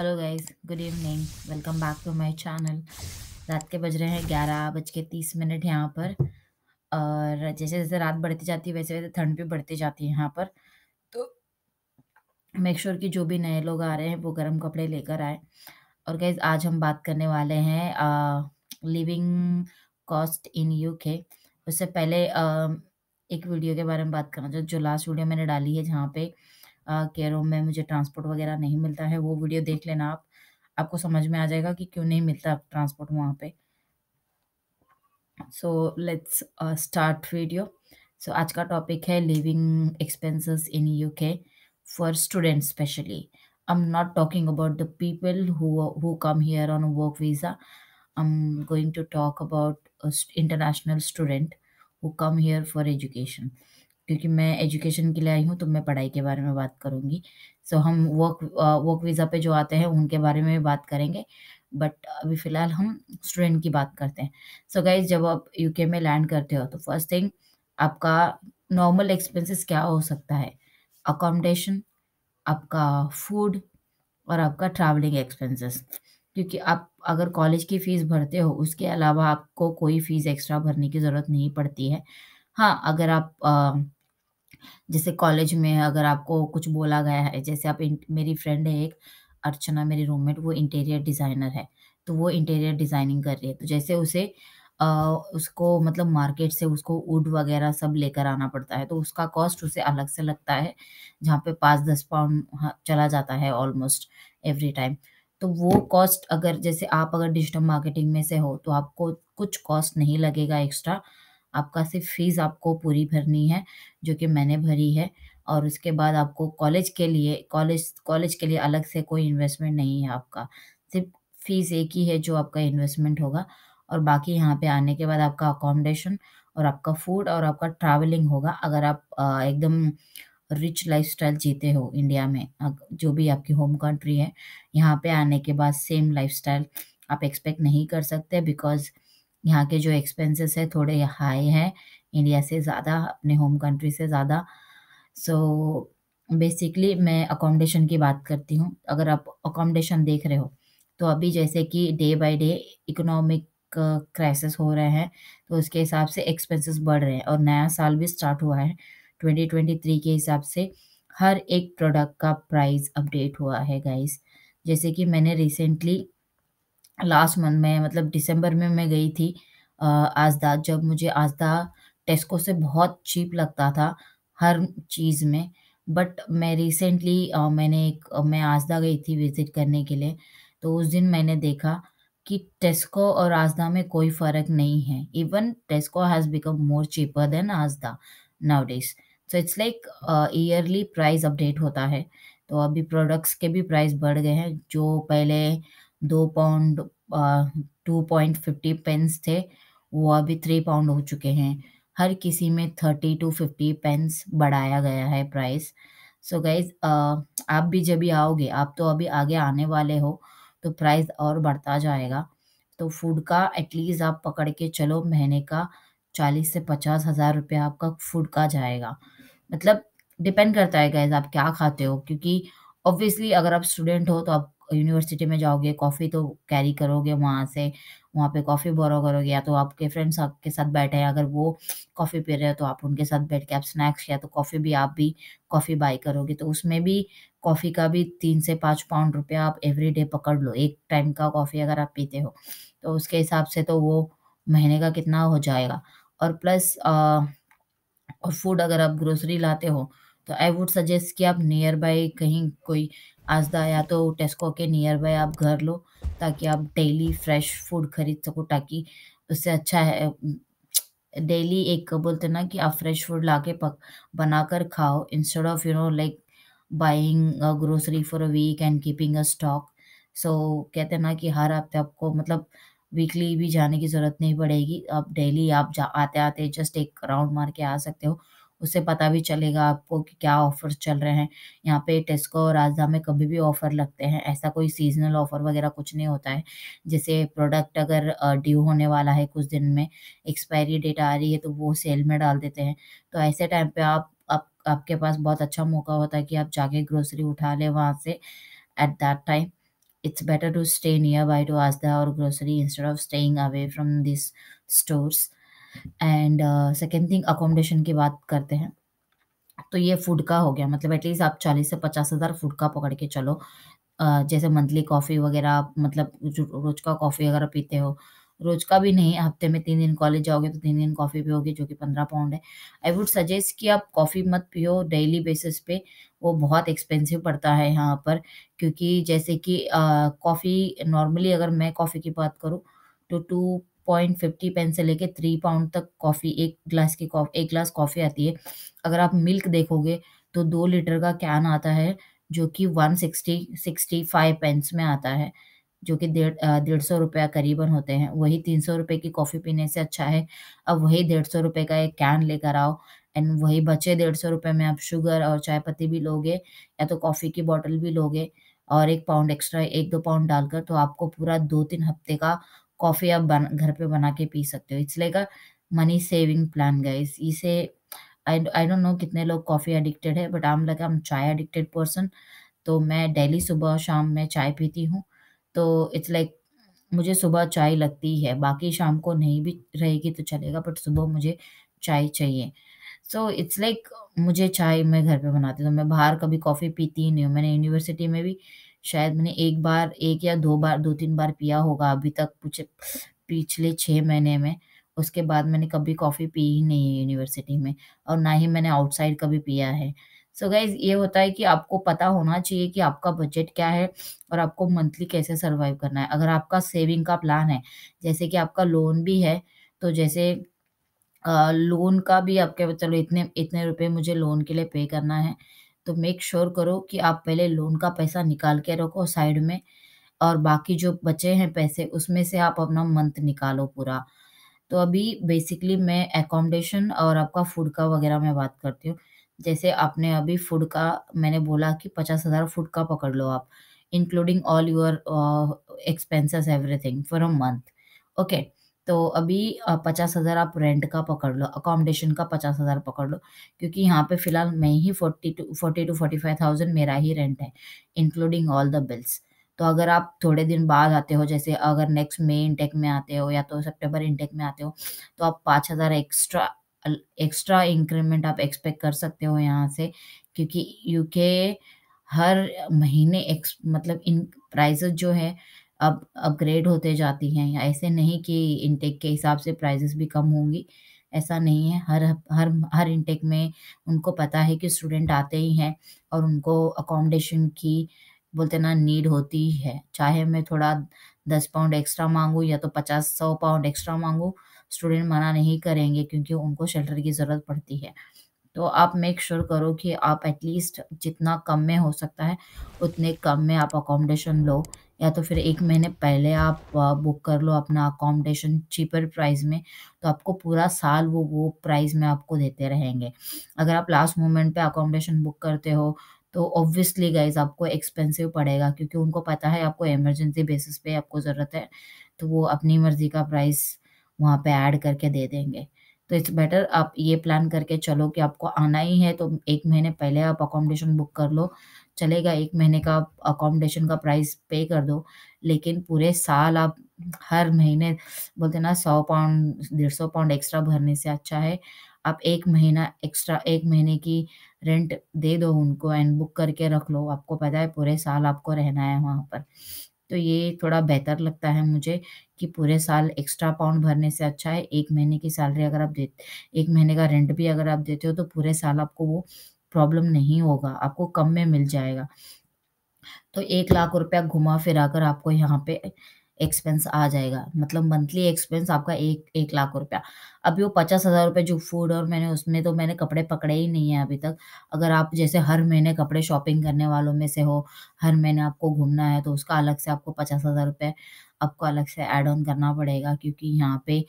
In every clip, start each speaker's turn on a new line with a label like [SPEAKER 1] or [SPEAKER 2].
[SPEAKER 1] Hello guys good evening welcome back to my channel रात के बज रहे हैं ग्यारह बज के तीस मिनट यहाँ पर और जैसे जैसे रात बढ़ती जाती है वैसे वैसे ठंड भी बढ़ती जाती है यहाँ पर तो मेक श्योर sure कि जो भी नए लोग आ रहे हैं वो गर्म कपड़े लेकर आए और गाइज आज हम बात करने वाले हैं लिविंग कॉस्ट इन यू के उससे पहले आ, एक वीडियो के बारे में बात करना जो, जो लास्ट वीडियो मैंने डाली है जहाँ पे केयर होम में मुझे ट्रांसपोर्ट वगैरह नहीं मिलता है वो वीडियो देख लेना आप आपको समझ में आ जाएगा कि क्यों नहीं मिलता ट्रांसपोर्ट वहाँ पे so let's start video so आज का टॉपिक है living expenses in U K for student specially I am not talking about the people who come here on work visa I am going to talk about international student who come here for education क्योंकि मैं education के लिए आई हूँ तो मैं पढ़ाई के बारे में बात करूँगी सो so, हम वर्क वर्क वीज़ा पे जो आते हैं उनके बारे में भी बात करेंगे बट अभी फ़िलहाल हम स्टूडेंट की बात करते हैं सो so, गाइज जब आप यूके में लैंड करते हो तो फर्स्ट थिंग आपका नॉर्मल एक्सपेंसेस क्या हो सकता है अकोमोडेशन आपका फूड और आपका ट्रैवलिंग एक्सपेंसेस क्योंकि आप अगर कॉलेज की फ़ीस भरते हो उसके अलावा आपको कोई फ़ीस एक्स्ट्रा भरने की ज़रूरत नहीं पड़ती है हाँ अगर आप जैसे कॉलेज में अगर आपको कुछ बोला गया है जैसे आप इंट मेरी फ्रेंड है एक अर्चना मेरी रूममेट वो इंटीरियर डिज़ाइनर है तो वो इंटीरियर डिज़ाइनिंग कर रही है तो जैसे उसे आ, उसको मतलब मार्केट से उसको वुड वगैरह सब लेकर आना पड़ता है तो उसका कॉस्ट उसे अलग से लगता है जहाँ पे पाँच दस पाउंड चला जाता है ऑलमोस्ट एवरी टाइम तो वो कॉस्ट अगर जैसे आप अगर डिजिटल मार्केटिंग में से हो तो आपको कुछ कॉस्ट नहीं लगेगा एक्स्ट्रा आपका सिर्फ फ़ीस आपको पूरी भरनी है, जो कि मैंने भरी है और उसके बाद आपको कॉलेज के लिए कॉलेज कॉलेज के लिए अलग से कोई इन्वेस्टमेंट नहीं है आपका। सिर्फ़ फ़ीस एक ही है जो आपका इन्वेस्टमेंट होगा और बाकी यहाँ पे आने के बाद आपका अकोमोडेशन और आपका फूड और आपका ट्रैवलिंग होगा अगर आप एकदम रिच लाइफ़स्टाइल जीते हो इंडिया में जो भी आपकी होम कंट्री है, यहाँ पे आने के बाद सेम लाइफ़स्टाइल आप एक्सपेक्ट नहीं कर सकते बिकॉज़ यहाँ के जो एक्सपेंसेस है थोड़े हाई हैं इंडिया से ज़्यादा अपने होम कंट्री से ज़्यादा सो बेसिकली मैं अकोमोडेशन की बात करती हूँ अगर आप अकोमोडेशन देख रहे हो तो अभी जैसे कि day by day economic crisis हो रहे हैं तो उसके हिसाब से एक्सपेंसेस बढ़ रहे हैं और नया साल भी स्टार्ट हुआ है 2023 के हिसाब से हर एक प्रोडक्ट का प्राइस अपडेट हुआ है गाइस जैसे कि मैंने रिसेंटली लास्ट मंथ में मतलब दिसंबर में मैं गई थी आज़दा जब मुझे आज़दा टेस्को से बहुत चीप लगता था हर चीज़ में। बट मैं रिसेंटली मैंने एक मैं आज़दा गई थी विज़िट करने के लिए, तो उस दिन मैंने देखा कि टेस्को और आज़दा में कोई फ़र्क नहीं है। Even Tesco has become more cheaper than Asda nowadays. So it's like yearly price update होता है। तो अभी प्रोडक्ट्स के भी प्राइस बढ़ गए हैं, जो पहले दो pound two point fifty pence थे वो अभी थ्री पाउंड हो चुके हैं हर किसी में थर्टी टू फिफ्टी पेंस बढ़ाया गया है प्राइस सो गाइज आप भी जब भी आओगे आप तो अभी आगे आने वाले हो तो प्राइस और बढ़ता जाएगा तो फूड का एटलीस्ट आप पकड़ के चलो महीने का चालीस से पचास हज़ार रुपया आपका फूड का जाएगा मतलब डिपेंड करता है गाइज आप क्या खाते हो क्योंकि ऑब्वियसली अगर आप स्टूडेंट हो तो आप यूनिवर्सिटी में जाओगे कॉफ़ी तो कैरी करोगे वहाँ से वहाँ पे कॉफ़ी बोरो करोगे या तो आपके फ्रेंड्स आपके साथ बैठे हैं अगर वो कॉफ़ी पी रहे हो तो आप उनके साथ बैठ के आप स्नैक्स या तो कॉफ़ी भी आप भी कॉफ़ी बाई करोगे तो उसमें भी कॉफ़ी का भी तीन से पाँच पाउंड रुपया आप एवरी डे पकड़ लो एक टाइम का कॉफ़ी अगर आप पीते हो तो उसके हिसाब से तो वो महीने का कितना हो जाएगा और प्लस और फूड अगर आप ग्रोसरी लाते हो तो आई वुड सजेस्ट कि आप नियर बाई कहीं कोई आजदा या तो टेस्को के नियर बाय आप घर लो ताकि आप डेली फ्रेश फूड खरीद सको ताकि उससे अच्छा है डेली एक बोलते ना कि आप फ्रेश फूड ला के पक बना कर खाओ instead of you know like buying a grocery for a week and keeping a stock so कहते ना कि हर हफ्ते आपको मतलब वीकली भी जाने की ज़रूरत नहीं पड़ेगी आप डेली आप जा आते आते जस्ट एक राउंड मार के आ सकते हो उससे पता भी चलेगा आपको कि क्या ऑफर चल रहे हैं यहाँ पे टेस्को और राजधा में कभी भी ऑफर लगते हैं ऐसा कोई सीजनल ऑफर वगैरह कुछ नहीं होता है जैसे प्रोडक्ट अगर ड्यू होने वाला है कुछ दिन में एक्सपायरी डेट आ रही है तो वो सेल में डाल देते हैं तो ऐसे टाइम पे आप आप आपके पास बहुत अच्छा मौका होता है कि आप जाके ग्रोसरी उठा लें वहाँ से at that time it's better to stay nearby to Asda और grocery instead of staying away from this stores and second thing accommodation की बात करते हैं तो ये फूड का हो गया मतलब एटलीस्ट आप चालीस से पचास हज़ार फूड का पकड़ के चलो uh, जैसे मंथली कॉफ़ी वगैरह मतलब रोज का कॉफ़ी अगर पीते हो रोज का भी नहीं हफ्ते में तीन दिन कॉलेज जाओगे तो तीन दिन कॉफ़ी पियोगे जो कि पंद्रह पाउंड है आई वुड सजेस्ट कि आप कॉफ़ी मत पियो डेली बेसिस पे वो बहुत एक्सपेंसिव पड़ता है यहाँ पर क्योंकि जैसे कि कॉफ़ी नॉर्मली अगर मैं कॉफ़ी की बात करूँ तो टू पॉइंट फिफ्टी पेन से लेके थ्री पाउंड तक कॉफ़ी एक ग्लास की कॉफ़ी एक ग्लास कॉफ़ी आती है अगर आप मिल्क देखोगे तो दो लीटर का कैन आता है जो कि one sixty sixty five pence में आता है जो कि डेढ़ डेढ़ सौ रुपया करीबन होते हैं वही तीन सौ रुपये की कॉफ़ी पीने से अच्छा है अब वही डेढ़ सौ रुपये का एक कैन लेकर आओ एंड वही बचे डेढ़ सौ रुपये में आप शुगर और चाय पत्ती भी लोगे या तो कॉफ़ी की बॉटल भी लोगे और एक पाउंड एक्स्ट्रा एक दो पाउंड डालकर तो आपको पूरा दो तीन हफ्ते का कॉफ़ी आप बन घर पे बना के पी सकते हो। It's like a money saving plan guys इसे आई आई डोंट नो कितने लोग कॉफ़ी एडिक्टेड है बट आम एम हम चाय एडिक्टेड पर्सन तो मैं डेली सुबह शाम में चाय पीती हूँ। तो इट्स लाइक मुझे सुबह चाय लगती है बाकी शाम को नहीं भी रहेगी तो चलेगा बट सुबह मुझे चाय चाहिए। सो इट्स लाइक मुझे चाय मैं घर पे बनाती हूँ तो मैं बाहर कभी कॉफ़ी पीती ही नहीं हूँ। मैंने यूनिवर्सिटी में भी शायद मैंने एक बार एक या दो बार दो तीन बार पिया होगा अभी तक कुछ पिछले छः महीने में उसके बाद मैंने कभी कॉफ़ी पी ही नहीं है यूनिवर्सिटी में और ना ही मैंने आउटसाइड कभी पिया है सो so गाइज ये होता है कि आपको पता होना चाहिए कि आपका बजट क्या है और आपको मंथली कैसे सर्वाइव करना है अगर आपका सेविंग का प्लान है जैसे कि आपका लोन भी है तो जैसे लोन का भी आपके चलो इतने इतने रुपए मुझे लोन के लिए पे करना है तो मेक श्योर करो कि आप पहले लोन का पैसा निकाल के रखो साइड में और बाकी जो बचे हैं पैसे उसमें से आप अपना मंथ निकालो पूरा तो अभी बेसिकली मैं एकोमोडेशन और आपका फूड का वगैरह मैं बात करती हूँ जैसे आपने अभी फूड का मैंने बोला कि पचास हज़ार फूड का पकड़ लो आप including all your expenses everything for a month okay तो अभी पचास हज़ार आप रेंट का पकड़ लो अकोमोडेशन का पचास हज़ार पकड़ लो क्योंकि यहाँ पे फ़िलहाल मैं ही forty two forty two forty five thousand मेरा ही रेंट है इंक्लूडिंग ऑल द बिल्स तो अगर आप थोड़े दिन बाद आते हो जैसे अगर नेक्स्ट मई इंटेक में आते हो या तो सेप्टेम्बर इंटेक में आते हो तो आप पाँच हज़ार एक्स्ट्रा एक्स्ट्रा इंक्रीमेंट आप एक्सपेक्ट कर सकते हो यहाँ से क्योंकि यूके हर महीने एक्स मतलब इन प्राइजेस जो है अब अपग्रेड होते जाती हैं या ऐसे नहीं कि इनटेक के हिसाब से प्राइजेस भी कम होंगी ऐसा नहीं है हर हर हर इनटेक में उनको पता है कि स्टूडेंट आते ही हैं और उनको अकोमोडेशन की बोलते ना नीड होती है चाहे मैं थोड़ा दस पाउंड एक्स्ट्रा मांगू या तो पचास सौ पाउंड एक्स्ट्रा मांगू स्टूडेंट मना नहीं करेंगे क्योंकि उनको शेल्टर की ज़रूरत पड़ती है तो आप मेक श्योर sure करो कि आप एटलीस्ट जितना कम में हो सकता है उतने कम में आप अकोमोडेशन लो या तो फिर एक महीने पहले आप बुक कर लो अपना अकोमोडेशन चीपर प्राइस में, तो आपको पूरा साल वो वो प्राइस में आपको देते रहेंगे। अगर आप लास्ट मोमेंट पे अकोमोडेशन बुक करते हो, तो ऑब्वियसली गाइज़ आपको एक्सपेंसिव पड़ेगा क्योंकि उनको पता है आपको इमरजेंसी बेसिस पे आपको ज़रूरत है, तो वो अपनी मर्ज़ी का प्राइस वहाँ पे ऐड करके दे देंगे। तो इट्स बेटर आप ये प्लान करके चलो कि आपको आना ही है, तो एक महीने पहले आप अकोमोडेशन बुक कर लो चलेगा एक महीने का अकोमोडेशन का प्राइस पे कर दो लेकिन पूरे साल आप हर महीने बोलते ना सौ पाउंड डेढ़ सौ पाउंड एक्स्ट्रा भरने से अच्छा है आप एक महीना एक्स्ट्रा एक महीने की रेंट दे दो उनको एंड बुक करके रख लो आपको पता है पूरे साल आपको रहना है वहाँ पर तो ये थोड़ा बेहतर लगता है मुझे कि पूरे साल एक्स्ट्रा पाउंड भरने से अच्छा है एक महीने की सैलरी अगर आप दे एक महीने का रेंट भी अगर आप देते हो तो पूरे साल आपको वो प्रॉब्लम नहीं होगा आपको कम में मिल जाएगा तो एक लाख रुपया घुमा फिरा कर आपको यहाँ पे एक्सपेंस आ जाएगा मतलब मंथली एक्सपेंस आपका एक एक लाख रुपया अभी वो पचास हज़ार रुपये जो फूड और मैंने उसमें तो मैंने कपड़े पकड़े ही नहीं है अभी तक अगर आप जैसे हर महीने कपड़े शॉपिंग करने वालों में से हो हर महीने आपको घूमना है तो उसका अलग से आपको पचास हज़ार रुपये आपको अलग से ऐड ऑन करना पड़ेगा क्योंकि यहाँ पे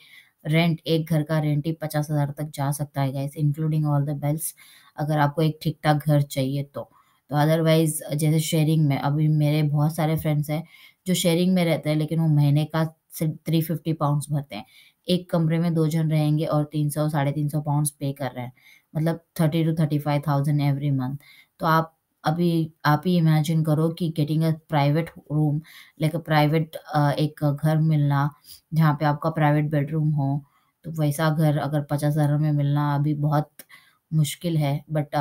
[SPEAKER 1] रेंट एक घर का रेंट ही पचास हजार तक जा सकता है guys including all the bills अगर आपको एक ठीक ठाक घर चाहिए तो तो अदरवाइज जैसे शेयरिंग में अभी मेरे बहुत सारे फ्रेंड्स हैं जो शेयरिंग में रहते हैं लेकिन वो महीने का सिर्फ थ्री फिफ्टी पाउंड भरते हैं एक कमरे में दो जन रहेंगे और तीन सौ साढ़े तीन सौ पाउंड पे कर रहे हैं मतलब thirty two thirty five thousand every month तो आप अभी आप ही इमेजिन करो कि getting a private room like a private एक घर मिलना जहाँ पे आपका प्राइवेट बेडरूम हो तो वैसा घर अगर पचास हज़ार में मिलना अभी बहुत मुश्किल है बट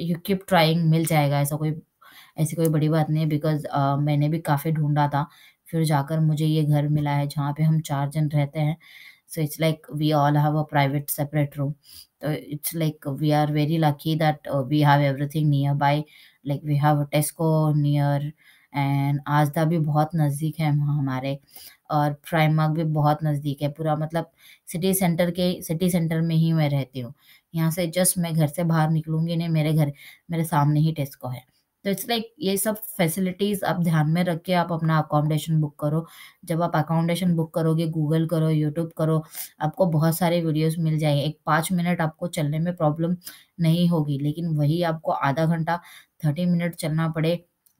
[SPEAKER 1] यू कीप ट्राइंग मिल जाएगा ऐसा कोई ऐसी कोई बड़ी बात नहीं है बिकॉज uh, मैंने भी काफ़ी ढूंढा था फिर जाकर मुझे ये घर मिला है जहाँ पे हम चार जन रहते हैं so it's like we all have a private separate room uh, it's like we are very lucky that uh, we have everything nearby like we have tesco near and Asda भी बहुत नज़दीक है हमारे और प्राइमार्क भी बहुत नज़दीक है पूरा मतलब सिटी सेंटर के सिटी सेंटर में ही मैं रहती हूँ यहाँ से जस्ट मैं घर से बाहर निकलूँगी नहीं मेरे घर मेरे सामने ही टेस्को है तो इट्स लाइक ये सब फैसिलिटीज आप ध्यान में रख के आप अपना अकोमोडेशन बुक करो जब आप अकोमोडेशन बुक करोगे गूगल करो यूट्यूब करो आपको बहुत सारे वीडियोस मिल जाएंगे एक पाँच मिनट आपको चलने में प्रॉब्लम नहीं होगी लेकिन वही आपको आधा घंटा थर्टी मिनट चलना पड़े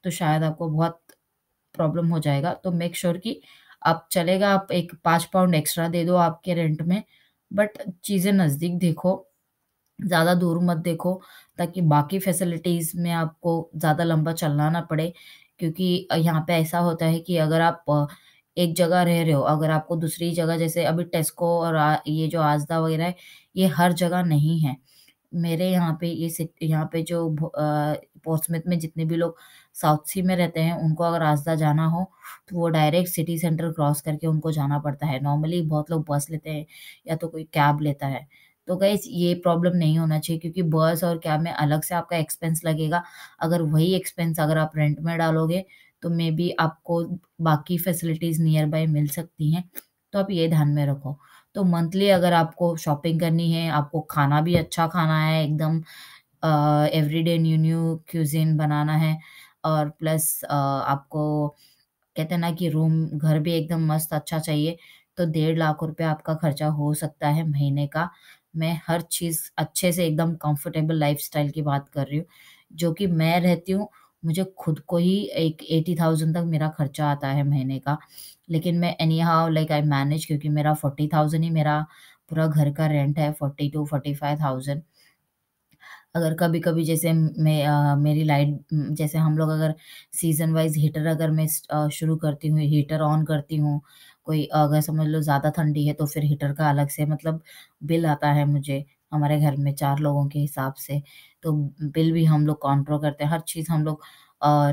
[SPEAKER 1] तो शायद आपको बहुत प्रॉब्लम हो जाएगा तो मेक श्योर sure कि आप चलेगा आप एक पाँच पाउंड एक्स्ट्रा दे दो आपके रेंट में बट चीज़ें नज़दीक देखो ज़्यादा दूर मत देखो ताकि बाकी फैसिलिटीज़ में आपको ज़्यादा लंबा चलना ना पड़े क्योंकि यहाँ पे ऐसा होता है कि अगर आप एक जगह रह रहे हो अगर आपको दूसरी जगह जैसे अभी टेस्को और ये जो आज़दा वगैरह है ये हर जगह नहीं है। मेरे यहाँ पे ये यहाँ पे जो भो में जितने भी लोग साउथ सी में रहते हैं उनको अगर आज़दा जाना हो तो वो डायरेक्ट सिटी सेंटर क्रॉस करके उनको जाना पड़ता है। नॉर्मली बहुत लोग बस लेते हैं या तो कोई कैब लेता है। तो गैस ये प्रॉब्लम नहीं होना चाहिए क्योंकि बस और कैब में अलग से आपका एक्सपेंस लगेगा अगर वही एक्सपेंस अगर आप रेंट में डालोगे तो मे बी आपको बाकी फैसिलिटीज़ नियर बाय मिल सकती हैं तो आप ये ध्यान में रखो तो मंथली अगर आपको शॉपिंग करनी है आपको खाना भी अच्छा खाना है एकदम every day new new cuisine बनाना है और प्लस uh, आपको कहते हैं ना कि रूम घर भी एकदम मस्त अच्छा चाहिए तो डेढ़ लाख रुपए आपका खर्चा हो सकता है महीने का मैं हर चीज़ अच्छे से एकदम कंफर्टेबल लाइफस्टाइल की बात कर रही हूँ जो कि मैं रहती हूँ मुझे खुद को ही एक एटी थाउजेंड तक मेरा खर्चा आता है महीने का लेकिन मैं anyhow like I manage क्योंकि मेरा फोर्टी थाउजेंड ही मेरा पूरा घर का रेंट है forty forty two five thousand अगर कभी कभी जैसे मैं मेरी लाइट जैसे हम लोग अगर सीजन वाइज हीटर अगर मैं शुरू करती हूँ हीटर ऑन करती हूँ कोई अगर समझ लो ज़्यादा ठंडी है तो फिर हीटर का अलग से मतलब बिल आता है मुझे, हमारे घर में चार लोगों के हिसाब से। तो बिल भी हम लोग कंट्रोल करते हैं, हर चीज़ हम लोग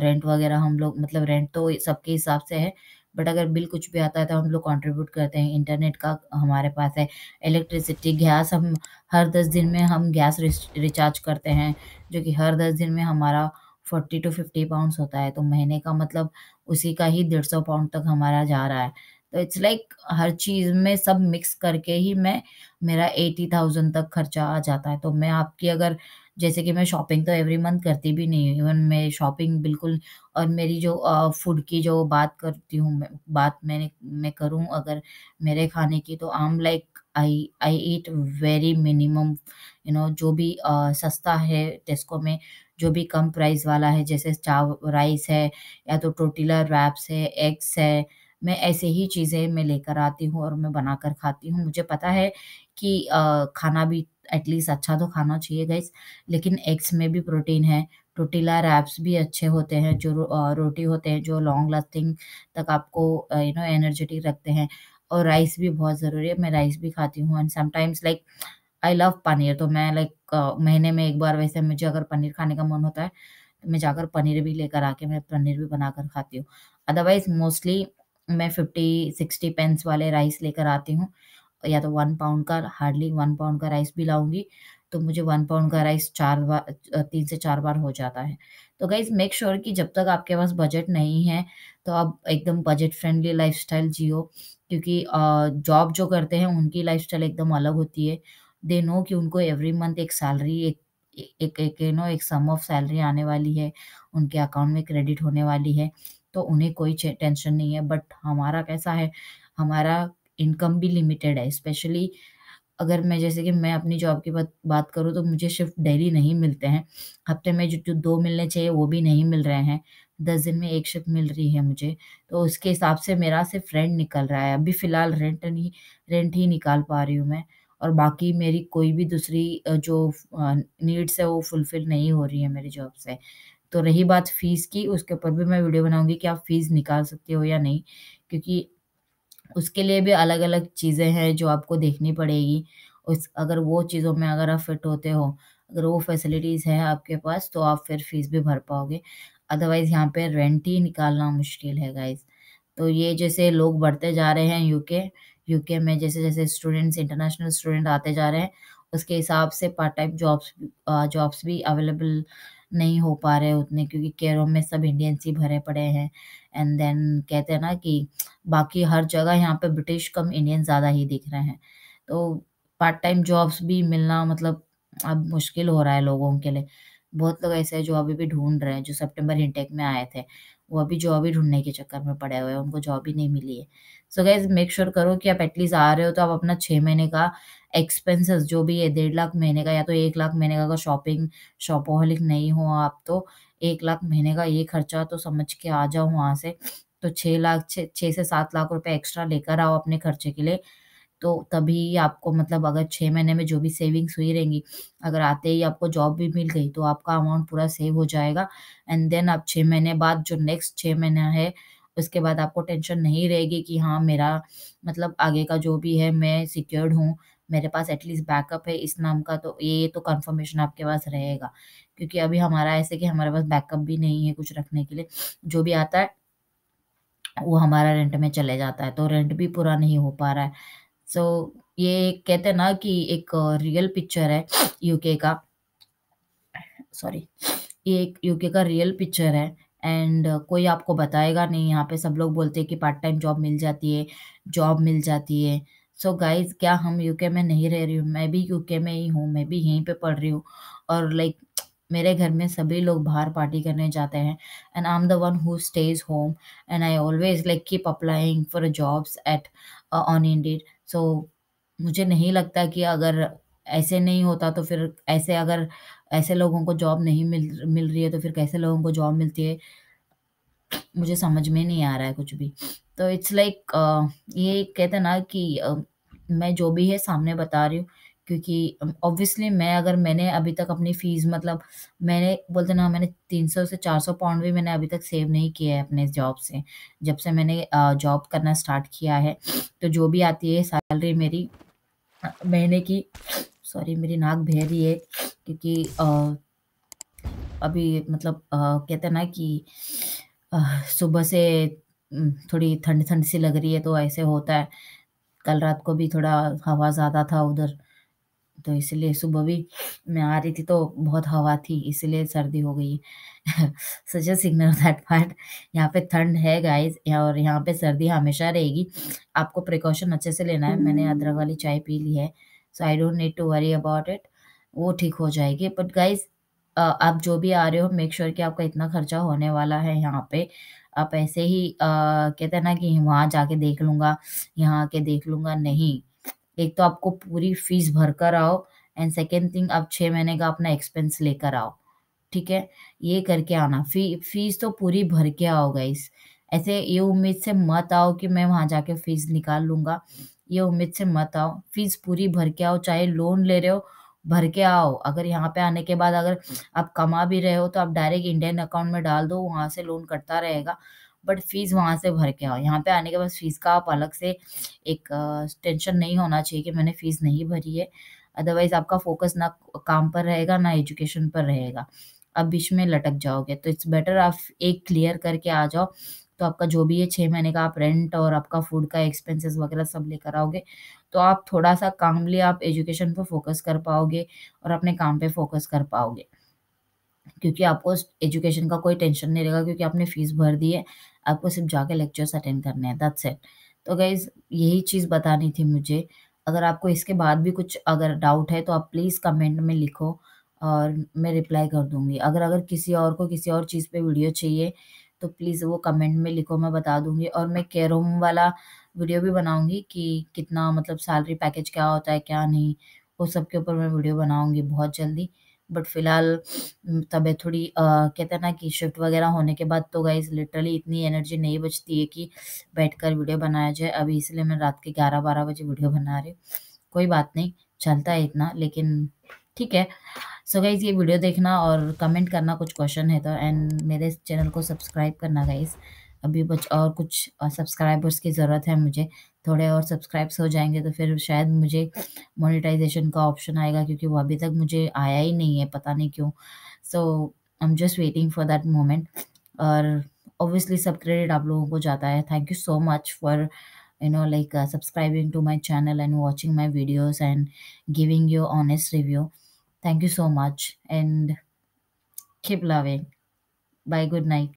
[SPEAKER 1] रेंट वगैरह हम लोग मतलब रेंट तो सबके हिसाब से है, बट अगर बिल कुछ भी आता है तो हम लोग कंट्रीब्यूट करते हैं। इंटरनेट का हमारे पास है, इलेक्ट्रिसिटी, गैस हम हर दस दिन में हम गैस रिचार्ज करते हैं, जो कि हर दस दिन में हमारा फोर्टी टू फिफ्टी पाउंड्स होता है, तो महीने का मतलब उसी का ही डेढ़ सौ पाउंड तक हमारा जा रहा है। तो इट्स लाइक हर चीज़ में सब मिक्स करके ही मैं मेरा एटी थाउजेंड तक खर्चा आ जाता है तो मैं आपकी अगर जैसे कि मैं शॉपिंग तो एवरी मंथ करती भी नहीं हूँ इवन मैं शॉपिंग बिल्कुल और मेरी जो फूड की जो बात करती हूँ मैं बात मैंने मैं करूँ अगर मेरे खाने की तो um like I I eat very minimum you know जो भी आ, सस्ता है टेस्को में जो भी कम प्राइस वाला है जैसे चाव राइस है या तो टोटीला रैप्स है एग्स है मैं ऐसे ही चीज़ें मैं लेकर आती हूँ और मैं बना कर खाती हूँ मुझे पता है कि खाना भी एटलीस्ट अच्छा तो खाना चाहिए गाइस लेकिन एग्स में भी प्रोटीन है टोटीला रैप्स भी अच्छे होते हैं जो रो- रोटी होते हैं जो लॉन्ग लास्टिंग तक आपको यू नो एनर्जेटिक रखते हैं और राइस भी बहुत ज़रूरी है मैं राइस भी खाती हूँ and sometimes like I love paneer तो मैं लाइक महीने में एक बार वैसे मुझे अगर पनीर खाने का मन होता है तो मैं जाकर पनीर भी लेकर आके मैं पनीर भी बनाकर खाती हूँ अदरवाइज मोस्टली मैं फिफ्टी सिक्सटी पेंस वाले राइस लेकर आती हूँ या तो वन पाउंड का हार्डली वन पाउंड का राइस भी लाऊंगी तो मुझे वन पाउंड का राइस चार बार तीन से चार बार हो जाता है तो गाइज मेक श्योर कि जब तक आपके पास बजट नहीं है तो आप एकदम बजट फ्रेंडली लाइफ स्टाइल जियो क्योंकि जॉब जो करते हैं उनकी लाइफ स्टाइल एकदम अलग होती है दे नो कि उनको एवरी मंथ एक सैलरी एक एक एक नो एक सम ऑफ सैलरी आने वाली है उनके अकाउंट में क्रेडिट होने वाली है तो उन्हें कोई टेंशन नहीं है बट हमारा कैसा है हमारा इनकम भी लिमिटेड है स्पेशली अगर मैं जैसे कि मैं अपनी जॉब की बात बात करूँ तो मुझे शिफ्ट डेली नहीं मिलते हैं हफ्ते में जो जो दो मिलने चाहिए वो भी नहीं मिल रहे हैं दस दिन में एक शिफ्ट मिल रही है मुझे तो उसके हिसाब से मेरा सिर्फ रेंट निकल रहा है अभी फ़िलहाल रेंट नहीं रेंट ही निकाल पा रही हूँ मैं और बाकी मेरी कोई भी दूसरी जो नीड्स है वो फुलफ़िल नहीं हो रही है मेरी जॉब से तो रही बात फ़ीस की उसके ऊपर भी मैं वीडियो बनाऊंगी कि आप फ़ीस निकाल सकते हो या नहीं क्योंकि उसके लिए भी अलग अलग चीज़ें हैं जो आपको देखनी पड़ेगी उस अगर वो चीज़ों में अगर आप फिट होते हो अगर वो फैसिलिटीज़ है आपके पास तो आप फिर फीस भी भर पाओगे अदरवाइज़ यहाँ पे रेंट ही निकालना मुश्किल है गाइज तो ये जैसे लोग बढ़ते जा रहे हैं यूके यूके में जैसे जैसे स्टूडेंट्स इंटरनेशनल स्टूडेंट आते जा रहे हैं उसके हिसाब से पार्ट टाइम जॉब्स जॉब्स भी अवेलेबल नहीं हो पा रहे उतने क्योंकि केयर होम में सब इंडियंस ही भरे पड़े हैं एंड देन कहते हैं ना कि बाकी हर जगह यहाँ पे ब्रिटिश कम इंडियन ज़्यादा ही दिख रहे हैं तो पार्ट टाइम जॉब्स भी मिलना मतलब अब मुश्किल हो रहा है लोगों के लिए बहुत लोग ऐसे हैं जो अभी भी ढूंढ रहे हैं जो सेप्टेम्बर इंटेक में आए थे वो अभी जॉब ही ढूंढने के चक्कर में पड़े हुए हैं उनको जॉब ही नहीं मिली है सो गाइज मेक श्योर करो कि आप एटलीस्ट आ रहे हो तो आप अपना छः महीने का एक्सपेंसेस जो भी है डेढ़ लाख महीने का या तो एक लाख महीने का अगर शॉपिंग शॉपोहलिक नहीं हो आप तो एक लाख महीने का ये खर्चा तो समझ के आ जाओ वहाँ से तो छः लाख छः से सात लाख रुपए एक्स्ट्रा लेकर आओ अपने खर्चे के लिए तो तभी आपको मतलब अगर छः महीने में जो भी सेविंग्स हुई रहेंगी, अगर आते ही आपको जॉब भी मिल गई तो आपका अमाउंट पूरा सेव हो जाएगा एंड देन आप छः महीने बाद जो नेक्स्ट छः महीना है, उसके बाद आपको टेंशन नहीं रहेगी कि हाँ, मेरा मतलब आगे का जो भी है मैं सिक्योर्ड हूँ, मेरे पास एटलीस्ट बैकअप है इस नाम का तो ये तो कंफर्मेशन आपके पास रहेगा। क्योंकि अभी हमारा ऐसे कि हमारे पास बैकअप भी नहीं है कुछ रखने के लिए, जो भी आता है, वो हमारा रेंट में चले जाता है, तो रेंट भी पूरा नहीं हो पा रहा है। सो ये कहते हैं ना कि एक रियल पिक्चर है यूके का सॉरी ये एक यूके का रियल पिक्चर है एंड कोई आपको बताएगा नहीं यहाँ पे सब लोग बोलते हैं कि पार्ट टाइम जॉब मिल जाती है जॉब मिल जाती है सो so गाइज क्या हम यूके में नहीं रह रही हूँ मैं भी यूके में ही हूँ मैं भी यहीं पे पढ़ रही हूँ और लाइक मेरे घर में सभी लोग बाहर पार्टी करने जाते हैं and I am the one who stays home and I always like keep applying for jobs at on India so मुझे नहीं लगता कि अगर ऐसे नहीं होता तो फिर ऐसे अगर ऐसे लोगों को जॉब नहीं मिल मिल रही है तो फिर कैसे लोगों को जॉब मिलती है मुझे समझ में नहीं आ रहा है कुछ भी तो इट्स लाइक like, uh, ये कहते ना कि uh, मैं जो भी है सामने बता रही हूँ क्योंकि ऑब्वियसली मैं अगर मैंने अभी तक अपनी फ़ीस मतलब मैंने बोलते ना मैंने तीन सौ से चार सौ पाउंड भी मैंने अभी तक सेव नहीं किया है अपने जॉब से जब से मैंने जॉब करना स्टार्ट किया है तो जो भी आती है सैलरी मेरी महीने की सॉरी मेरी नाक बह रही है क्योंकि अभी मतलब कहते ना कि सुबह से थोड़ी ठंड ठंड सी लग रही है तो ऐसे होता है कल रात को भी थोड़ा हवा ज़्यादा था उधर तो इसलिए सुबह भी मैं आ रही थी तो बहुत हवा थी इसलिए सर्दी हो गई such a signal that part यहाँ पे ठंड है गाइस और यहाँ पे सर्दी हमेशा रहेगी आपको प्रिकॉशन अच्छे से लेना है मैंने हम्म। अदरक वाली चाय पी ली है so I don't need to worry about it वो ठीक हो जाएगी बट गाइज आप जो भी आ रहे हो मेक श्योर sure कि आपका इतना खर्चा होने वाला है यहाँ पे आप ऐसे ही आ, कहते हैं ना कि वहाँ जाके देख लूँगा यहाँ आके देख लूँगा नहीं एक तो आपको पूरी फीस भरकर आओ एंड सेकेंड थिंग आप छः महीने का अपना एक्सपेंस लेकर आओ ठीक है ये करके आना फी फीस तो पूरी भर के आओ गाइस ऐसे ये उम्मीद से मत आओ कि मैं वहाँ जाके फीस निकाल लूँगा ये उम्मीद से मत आओ फीस पूरी भर के आओ चाहे लोन ले रहे हो भर के आओ अगर यहाँ पे आने के बाद अगर आप कमा भी रहे हो तो आप डायरेक्ट इंडियन अकाउंट में डाल दो वहाँ से लोन कटता रहेगा बट फीस वहाँ से भर के आओ यहाँ पे आने के बाद फीस का आप अलग से एक टेंशन नहीं होना चाहिए कि मैंने फीस नहीं भरी है अदरवाइज आपका फोकस ना काम पर रहेगा ना एजुकेशन पर रहेगा आप बीच में लटक जाओगे तो इट्स बेटर आप एक क्लियर करके आ जाओ तो आपका जो भी है छः महीने का आप रेंट और आपका फूड का एक्सपेंसेस वगैरह सब लेकर आओगे तो आप थोड़ा सा कामली आप एजुकेशन पर फोकस कर पाओगे और अपने काम पे फोकस कर पाओगे क्योंकि आपको एजुकेशन का कोई टेंशन नहीं रहेगा क्योंकि आपने फीस भर दी है आपको सिर्फ जाके लेक्चर्स अटेंड करने हैं दैट्स इट तो गाइज यही चीज़ बतानी थी मुझे अगर आपको इसके बाद भी कुछ अगर डाउट है तो आप प्लीज़ कमेंट में लिखो और मैं रिप्लाई कर दूँगी अगर अगर किसी और को किसी और चीज़ पे वीडियो चाहिए तो प्लीज़ वो कमेंट में लिखो मैं बता दूँगी और मैं होम वाला वीडियो भी बनाऊँगी कि कितना मतलब सैलरी पैकेज क्या होता है क्या नहीं वो सब के ऊपर मैं वीडियो बनाऊँगी बहुत जल्दी बट फिलहाल तबीयत थोड़ी कहते हैं ना कि शिफ्ट वगैरह होने के बाद तो गाइस लिटरली इतनी एनर्जी नहीं बचती है कि बैठकर वीडियो बनाया जाए अभी इसलिए मैं रात के ग्यारह बारह बजे वीडियो बना रही हूँ कोई बात नहीं चलता है इतना लेकिन ठीक है सो so गाइज ये वीडियो देखना और कमेंट करना कुछ क्वेश्चन है तो एंड मेरे चैनल को सब्सक्राइब करना गाइज़ अभी बच और कुछ सब्सक्राइबर्स की ज़रूरत है मुझे थोड़े और सब्सक्राइब्स हो जाएंगे तो फिर शायद मुझे मोनेटाइजेशन का ऑप्शन आएगा क्योंकि वो अभी तक मुझे आया ही नहीं है पता नहीं क्यों so I am just waiting for that moment और ऑब्वियसली सब क्रेडिट आप लोगों को जाता है thank you so much for you know like subscribing to my channel and watching my videos and giving you honest review thank you so much and keep loving bye good night